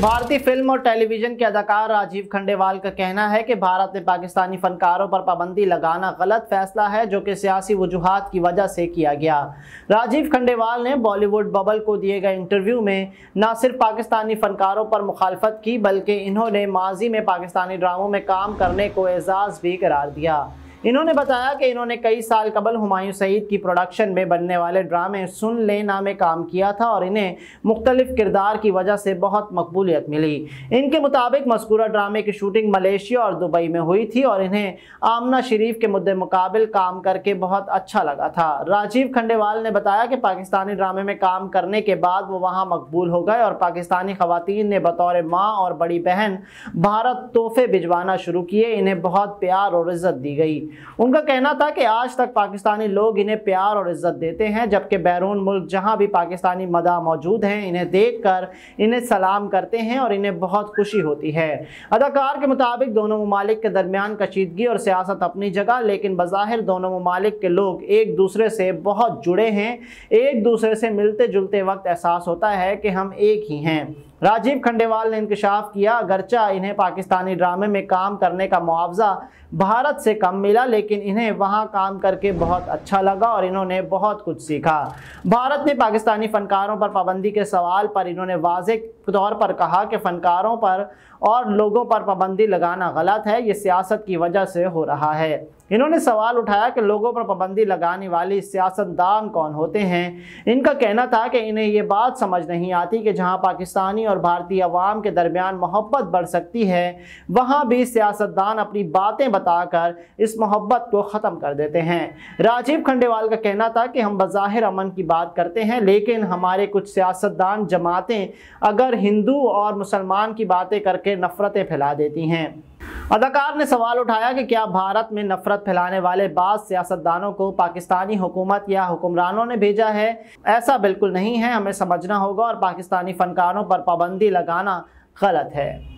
भारतीय फिल्म और टेलीविजन के अदाकार राजीव खंडेवाल का कहना है कि भारत ने पाकिस्तानी फनकारों पर पाबंदी लगाना गलत फैसला है जो कि सियासी वजूहत की वजह से किया गया राजीव खंडेवाल ने बॉलीवुड बबल को दिए गए इंटरव्यू में न सिर्फ पाकिस्तानी फनकारों पर मुखालफत की बल्कि इन्होंने माजी में पाकिस्तानी ड्रामों में काम करने को एजाज़ भी करार दिया इन्होंने बताया कि इन्होंने कई साल कबल हुमायूं सईद की प्रोडक्शन में बनने वाले ड्रामे सुन लेना में काम किया था और इन्हें मुख्तलिफ किरदार की वजह से बहुत मकबूलियत मिली इनके मुताबिक मस्कूरा ड्रामे की शूटिंग मलेशिया और दुबई में हुई थी और इन्हें आमना शरीफ के मुद्दे मुकाबल काम करके बहुत अच्छा लगा था राजीव खंडेवाल ने बताया कि पाकिस्तानी ड्रामे में काम करने के बाद वो वहाँ मकबूल हो गए और पाकिस्तानी खातन ने बतौर माँ और बड़ी बहन भारत तोहफे भिजवाना शुरू किए इन्हें बहुत प्यार और इज्जत दी गई उनका कहना था कि आज तक पाकिस्तानी लोग इन्हें प्यार और इज्जत देते हैं जबकि बैरून मुल्क जहां भी पाकिस्तानी मदा मौजूद हैं इन्हें देख कर इन्हें सलाम करते हैं और इन्हें बहुत खुशी होती है अदाकार के मुताबिक दोनों ममालिक के दरमियान कशीदगी और सियासत अपनी जगह लेकिन बज़ाहिर दोनों ममालिक के लोग एक दूसरे से बहुत जुड़े हैं एक दूसरे से मिलते जुलते वक्त एहसास होता है कि हम एक ही हैं राजीव खंडेवाल ने इंकशाफ किया अगरचा इन्हें पाकिस्तानी ड्रामे में काम करने का मुआवजा भारत से कम मिला मिला लेकिन इन्हें वहाँ काम करके बहुत अच्छा लगा और इन्होंने बहुत कुछ सीखा भारत ने पाकिस्तानी फ़नकारों पर पाबंदी के सवाल पर इन्होंने वाज तौर पर कहा कि फ़नकारों पर और लोगों पर पाबंदी लगाना गलत है ये सियासत की वजह से हो रहा है इन्होंने सवाल उठाया कि लोगों पर पाबंदी लगाने वाली सियासतदान कौन होते हैं इनका कहना था कि इन्हें ये बात समझ नहीं आती कि जहां पाकिस्तानी और भारतीय अवाम के दरमियान मोहब्बत बढ़ सकती है वहां भी सियासतदान अपनी बातें बताकर इस मोहब्बत को ख़त्म कर देते हैं राजीव खंडेवाल का कहना था कि हम बज़ाहिर अमन की बात करते हैं लेकिन हमारे कुछ सियासतदान जमातें अगर हिंदू और मुसलमान की बातें करके नफ़रतें फैला देती हैं अदाकार ने सवाल उठाया कि क्या भारत में नफरत फैलाने वाले बाद सियासतदानों को पाकिस्तानी हुकूमत या हुक्मरानों ने भेजा है ऐसा बिल्कुल नहीं है हमें समझना होगा और पाकिस्तानी फनकारों पर पाबंदी लगाना गलत है